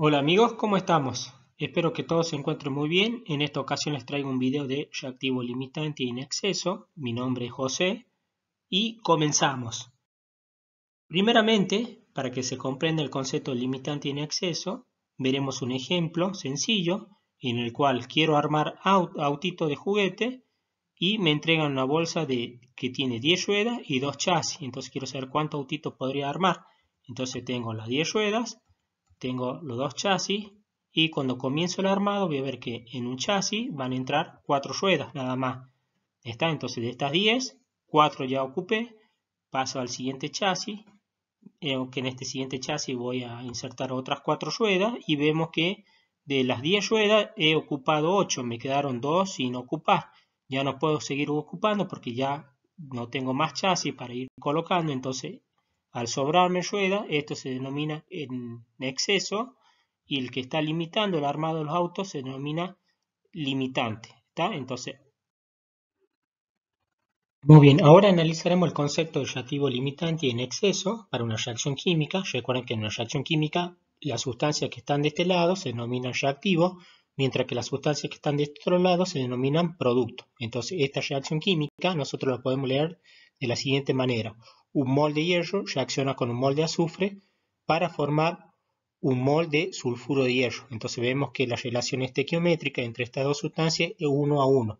Hola amigos, ¿cómo estamos? Espero que todos se encuentren muy bien. En esta ocasión les traigo un video de reactivo limitante y en exceso. Mi nombre es José y comenzamos. Primeramente, para que se comprenda el concepto limitante y en exceso, veremos un ejemplo sencillo en el cual quiero armar autito de juguete y me entregan una bolsa de, que tiene 10 ruedas y 2 chasis. Entonces quiero saber cuánto autito podría armar. Entonces tengo las 10 ruedas tengo los dos chasis y cuando comienzo el armado voy a ver que en un chasis van a entrar cuatro ruedas nada más. Está entonces de estas 10, cuatro ya ocupé, paso al siguiente chasis, eh, que en este siguiente chasis voy a insertar otras cuatro ruedas y vemos que de las 10 ruedas he ocupado 8, me quedaron dos sin ocupar. Ya no puedo seguir ocupando porque ya no tengo más chasis para ir colocando, entonces al sobrarme rueda, esto se denomina en exceso y el que está limitando el armado de los autos se denomina limitante. ¿está? Entonces, muy bien, ahora analizaremos el concepto de reactivo limitante y en exceso para una reacción química. Recuerden que en una reacción química las sustancias que están de este lado se denominan reactivos, mientras que las sustancias que están de este otro lado se denominan productos. Entonces, esta reacción química nosotros la podemos leer de la siguiente manera un mol de hierro reacciona con un mol de azufre para formar un mol de sulfuro de hierro. Entonces vemos que la relación estequiométrica entre estas dos sustancias es 1 a 1.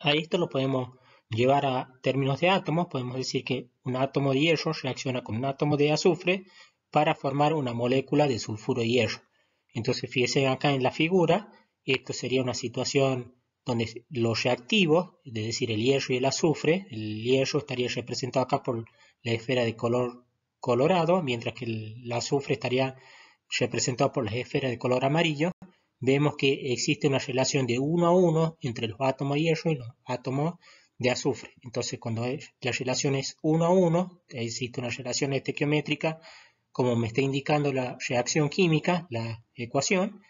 A esto lo podemos llevar a términos de átomos. Podemos decir que un átomo de hierro reacciona con un átomo de azufre para formar una molécula de sulfuro de hierro. Entonces fíjense acá en la figura, esto sería una situación donde los reactivos, es decir, el hierro y el azufre, el hierro estaría representado acá por la esfera de color colorado, mientras que el, azufre estaría representado por las esferas de color amarillo, vemos que existe una relación de 1 a 1 entre los átomos de hierro y los átomos de azufre. Entonces, cuando la relación es 1 a 1, existe una relación estequiométrica, como me está indicando la reacción química, la ecuación,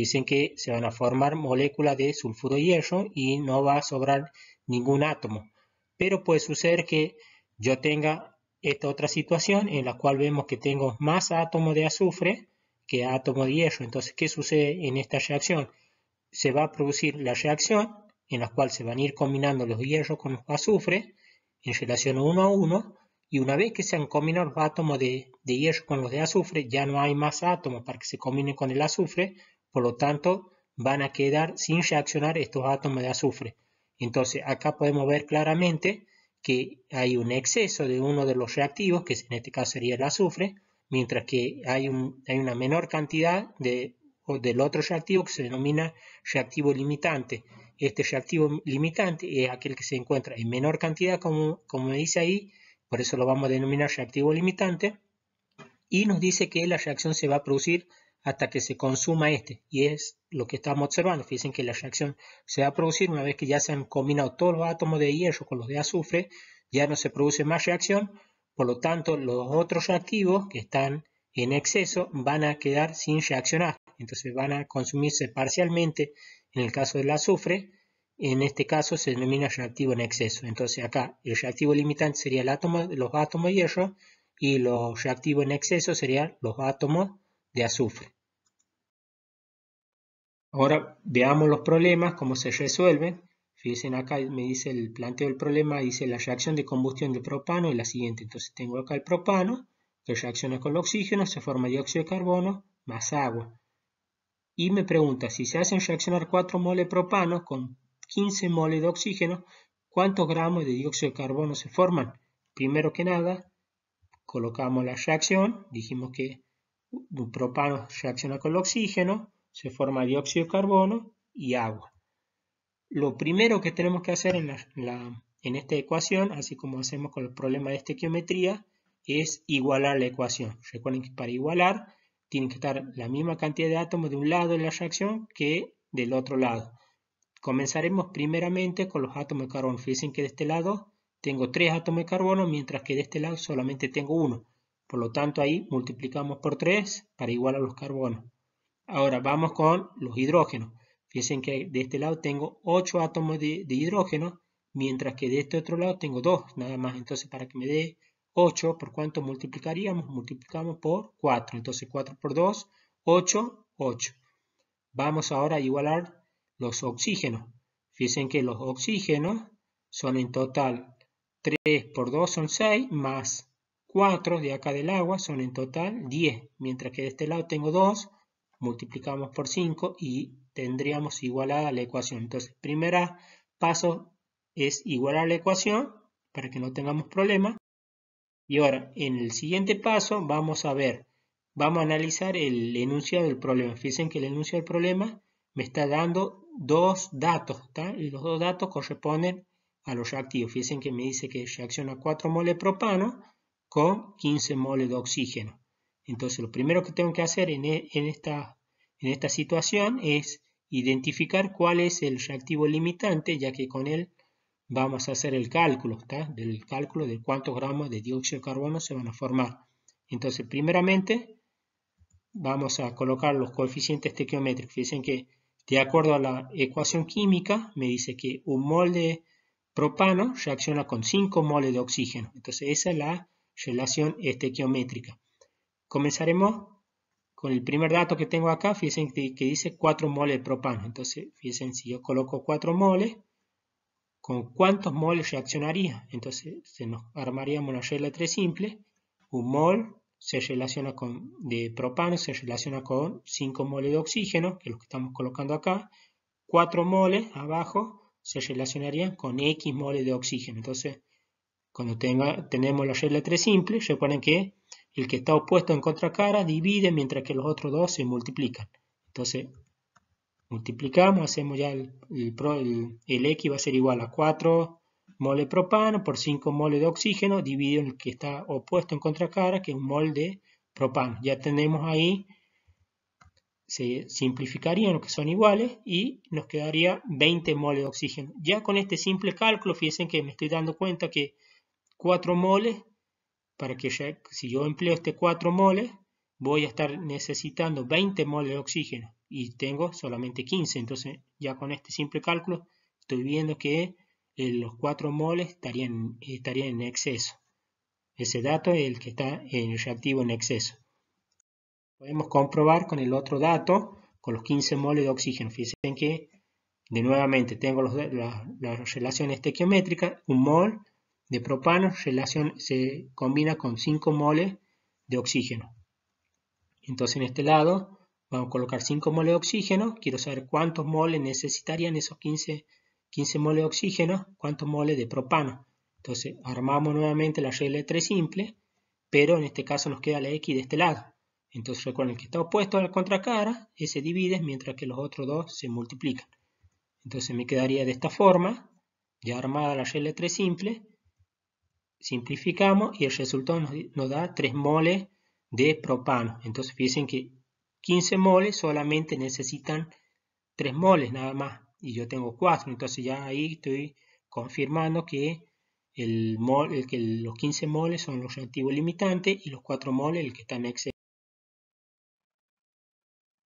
Dicen que se van a formar moléculas de sulfuro de hierro y no va a sobrar ningún átomo. Pero puede suceder que yo tenga esta otra situación en la cual vemos que tengo más átomo de azufre que átomo de hierro. Entonces, ¿qué sucede en esta reacción? Se va a producir la reacción en la cual se van a ir combinando los hierros con los azufres en relación uno a uno y una vez que se han combinado los átomos de, hierro con los de azufre, ya no hay más átomos para que se combinen con el azufre, por lo tanto, van a quedar sin reaccionar estos átomos de azufre. Entonces, acá podemos ver claramente que hay un exceso de uno de los reactivos, que en este caso sería el azufre, mientras que hay, una menor cantidad del otro reactivo que se denomina reactivo limitante. Este reactivo limitante es aquel que se encuentra en menor cantidad, como, como dice ahí, por eso lo vamos a denominar reactivo limitante, y nos dice que la reacción se va a producir hasta que se consuma este. Y es lo que estamos observando. Fíjense que la reacción se va a producir una vez que ya se han combinado todos los átomos de hierro con los de azufre, ya no se produce más reacción, por lo tanto los otros reactivos que están en exceso van a quedar sin reaccionar. Entonces van a consumirse parcialmente en el caso del azufre, en este caso se denomina reactivo en exceso. Entonces acá el reactivo limitante sería el átomo, los átomos de hierro y los reactivos en exceso serían los átomos de azufre. Ahora veamos los problemas, cómo se resuelven. Fíjense acá, me dice el planteo del problema, dice la reacción de combustión de propano es la siguiente. Entonces tengo acá el propano, que reacciona con el oxígeno, se forma dióxido de carbono más agua. Y me pregunta, si se hacen reaccionar 4 moles de propano con 15 moles de oxígeno, ¿cuántos gramos de dióxido de carbono se forman? Primero que nada, colocamos la reacción, dijimos que el propano reacciona con el oxígeno, se forma dióxido de carbono y agua. Lo primero que tenemos que hacer en, en esta ecuación, así como hacemos con el problema de estequiometría, es igualar la ecuación. Recuerden que para igualar tienen que estar la misma cantidad de átomos de un lado de la reacción que del otro lado. Comenzaremos primeramente con los átomos de carbono. Fíjense que de este lado tengo 3 átomos de carbono, mientras que de este lado solamente tengo uno. Por lo tanto, ahí multiplicamos por 3 para igualar los carbonos. Ahora vamos con los hidrógenos. Fíjense que de este lado tengo 8 átomos de, hidrógeno, mientras que de este otro lado tengo 2 nada más. Entonces para que me dé 8, ¿por cuánto multiplicaríamos? Multiplicamos por 4. Entonces 4 por 2, 8, 8. Vamos ahora a igualar los oxígenos. Fíjense que los oxígenos son en total 3 por 2 son 6, más 4 de acá del agua son en total 10. Mientras que de este lado tengo 2, multiplicamos por 5 y tendríamos igualada la ecuación. Entonces, el primer paso es igualar la ecuación para que no tengamos problema Y ahora, en el siguiente paso vamos a ver, vamos a analizar el enunciado del problema. Fíjense que el enunciado del problema me está dando dos datos, y los dos datos corresponden a los reactivos. Fíjense que me dice que reacciona 4 moles de propano con 15 moles de oxígeno. Entonces, lo primero que tengo que hacer e, en, esta, situación es identificar cuál es el reactivo limitante, ya que con él vamos a hacer el cálculo, Del cálculo de cuántos gramos de dióxido de carbono se van a formar. Entonces, primeramente, vamos a colocar los coeficientes estequiométricos. Fíjense que, de acuerdo a la ecuación química, me dice que un mol de propano reacciona con 5 moles de oxígeno. Entonces, esa es la relación estequiométrica. Comenzaremos con el primer dato que tengo acá, fíjense que dice 4 moles de propano. Entonces, fíjense, si yo coloco 4 moles, ¿con cuántos moles reaccionaría? Entonces, se nos armaríamos una regla 3 simple. Un mol se relaciona con, de propano se relaciona con 5 moles de oxígeno, que es lo que estamos colocando acá. 4 moles abajo se relacionarían con X moles de oxígeno. Entonces, cuando tenga, tenemos la regla 3 simple, recuerden que el que está opuesto en contracara divide mientras que los otros dos se multiplican. Entonces, multiplicamos, hacemos ya el, X va a ser igual a 4 moles de propano por 5 moles de oxígeno dividido en el que está opuesto en contracara, que es un mol de propano. Ya tenemos ahí, se simplificarían los que son iguales y nos quedaría 20 moles de oxígeno. Ya con este simple cálculo, fíjense que me estoy dando cuenta que 4 moles para que si yo empleo este 4 moles, voy a estar necesitando 20 moles de oxígeno y tengo solamente 15. Entonces ya con este simple cálculo estoy viendo que eh, los 4 moles estarían, estarían en exceso. Ese dato es el que está en eh, el reactivo en exceso. Podemos comprobar con el otro dato, con los 15 moles de oxígeno. Fíjense que de nuevamente tengo las relaciones tequiométricas, un mol de propano relación, se combina con 5 moles de oxígeno. Entonces en este lado vamos a colocar 5 moles de oxígeno. Quiero saber cuántos moles necesitarían esos 15, 15 moles de oxígeno, cuántos moles de propano. Entonces armamos nuevamente la regla de 3 simple, pero en este caso nos queda la X de este lado. Entonces recuerden que está opuesto a la contracara, ese divide mientras que los otros dos se multiplican. Entonces me quedaría de esta forma, ya armada la regla de 3 simple, simplificamos y el resultado nos, da 3 moles de propano. Entonces fíjense que 15 moles solamente necesitan 3 moles nada más y yo tengo 4. Entonces ya ahí estoy confirmando que el mol, que los 15 moles son los reactivos limitantes y los 4 moles el que están en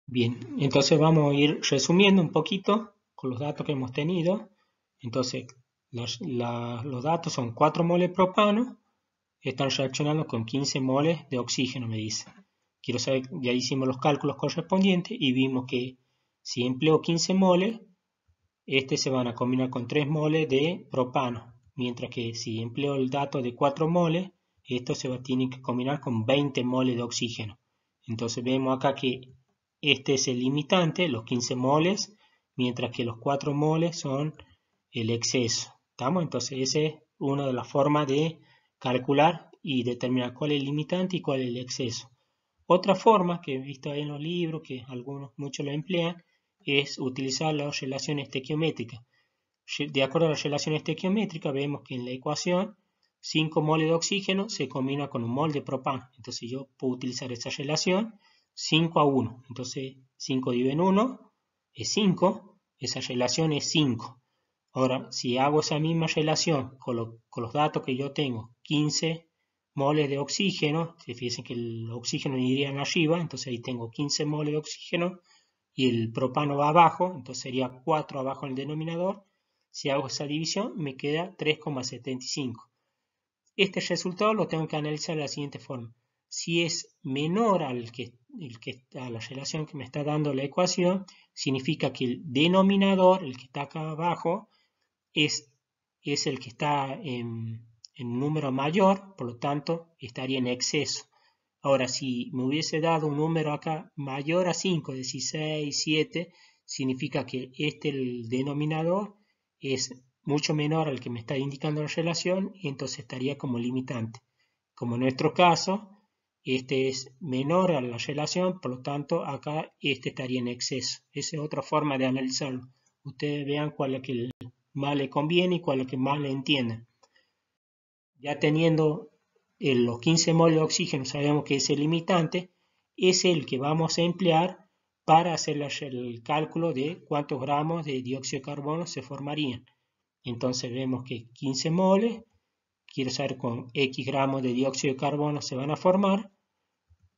Bien, entonces vamos a ir resumiendo un poquito con los datos que hemos tenido. Entonces, los, datos son 4 moles de propano, están reaccionando con 15 moles de oxígeno, me dice. Quiero saber, ya hicimos los cálculos correspondientes y vimos que si empleo 15 moles, este se van a combinar con 3 moles de propano, mientras que si empleo el dato de 4 moles, esto se va a tener que combinar con 20 moles de oxígeno. Entonces vemos acá que este es el limitante, los 15 moles, mientras que los 4 moles son el exceso. Entonces, esa es una de las formas de calcular y determinar cuál es el limitante y cuál es el exceso. Otra forma que he visto en los libros, que algunos, muchos lo emplean, es utilizar las relaciones estequiométricas. De acuerdo a las relaciones estequiométricas, vemos que en la ecuación 5 moles de oxígeno se combina con un mol de propano. Entonces yo puedo utilizar esa relación 5 a 1. Entonces 5 dividido en 1 es 5, esa relación es 5. Ahora, si hago esa misma relación con, los datos que yo tengo, 15 moles de oxígeno, fíjense que el oxígeno iría arriba, entonces ahí tengo 15 moles de oxígeno y el propano va abajo, entonces sería 4 abajo en el denominador. Si hago esa división, me queda 3,75. Este resultado lo tengo que analizar de la siguiente forma. Si es menor al que, el que, a la relación que me está dando la ecuación, significa que el denominador, el que está acá abajo, es, es el que está en, un número mayor, por lo tanto estaría en exceso. Ahora, si me hubiese dado un número acá mayor a 5, 16, 7, significa que este, el denominador, es mucho menor al que me está indicando la relación y entonces estaría como limitante. Como en nuestro caso, este es menor a la relación, por lo tanto acá este estaría en exceso. Esa es otra forma de analizarlo. Ustedes vean cuál es el más le conviene y cuál es que más le entienda. Ya teniendo eh, los 15 moles de oxígeno, sabemos que ese limitante, es el que vamos a emplear para hacer el cálculo de cuántos gramos de dióxido de carbono se formarían. Entonces vemos que 15 moles, quiero saber con X gramos de dióxido de carbono se van a formar.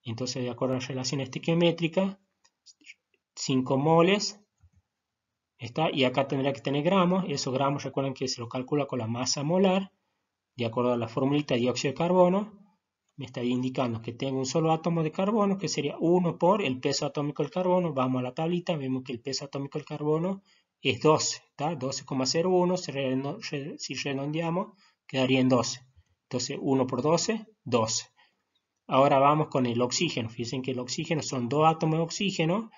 Entonces, de acuerdo a la relación estequiométrica, 5 moles y acá tendría que tener gramos, y esos gramos recuerden que se lo calcula con la masa molar, de acuerdo a la formulita de dióxido de carbono, me está indicando que tengo un solo átomo de carbono, que sería 1 por el peso atómico del carbono, vamos a la tablita, vemos que el peso atómico del carbono es 12, 12,01, si redondeamos, quedaría en 12. Entonces 1 por 12, 12. Ahora vamos con el oxígeno, fíjense que el oxígeno son dos átomos de oxígeno,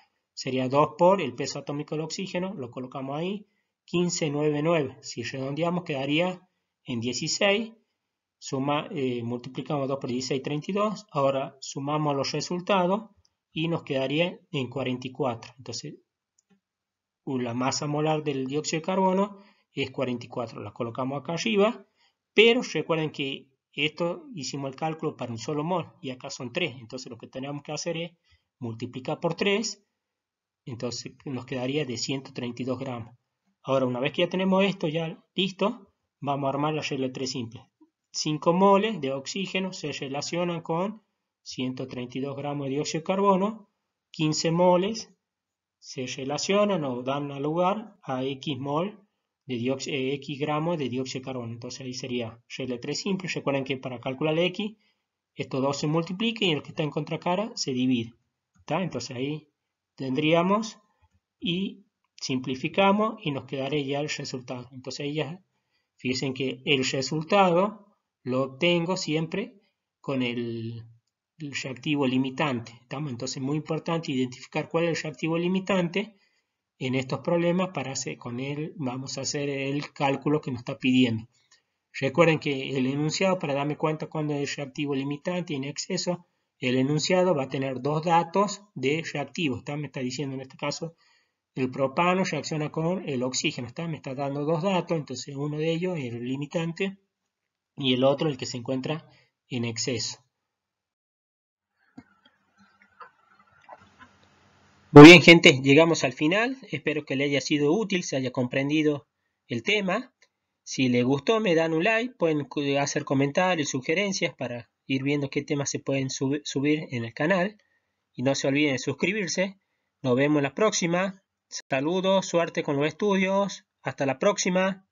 Sería 2 por el peso atómico del oxígeno, lo colocamos ahí, 1599. Si redondeamos quedaría en 16. Suma, eh, multiplicamos 2 por 16, 32. Ahora sumamos los resultados y nos quedaría en 44. Entonces, la masa molar del dióxido de carbono es 44. La colocamos acá arriba, pero recuerden que esto hicimos el cálculo para un solo mol y acá son 3. Entonces lo que tenemos que hacer es multiplicar por 3 entonces nos quedaría de 132 gramos. Ahora, una vez que ya tenemos esto ya listo, vamos a armar la regla 3 simple. 5 moles de oxígeno se relacionan con 132 gramos de dióxido de carbono. 15 moles se relacionan o dan lugar a X mol de eh, X gramos de dióxido de carbono. Entonces ahí sería regla 3 simple. Recuerden que para calcular X, estos dos se multiplican y el que está en contracara se divide. Entonces ahí tendríamos y simplificamos y nos quedaría ya el resultado. Entonces ya fíjense que el resultado lo obtengo siempre con el, reactivo limitante. ¿estamos? Entonces muy importante identificar cuál es el reactivo limitante en estos problemas para hacer, con él vamos a hacer el cálculo que nos está pidiendo. Recuerden que el enunciado para darme cuenta cuando es reactivo limitante en exceso el enunciado va a tener dos datos de reactivo. Está, Me está diciendo en este caso el propano reacciona con el oxígeno. Está, Me está dando dos datos, entonces uno de ellos es el limitante y el otro el que se encuentra en exceso. Muy bien gente, llegamos al final. Espero que le haya sido útil, se haya comprendido el tema. Si le gustó me dan un like, pueden hacer comentarios, sugerencias para ir viendo qué temas se pueden subir en el canal. Y no se olviden de suscribirse. Nos vemos la próxima. Saludos, suerte con los estudios. Hasta la próxima.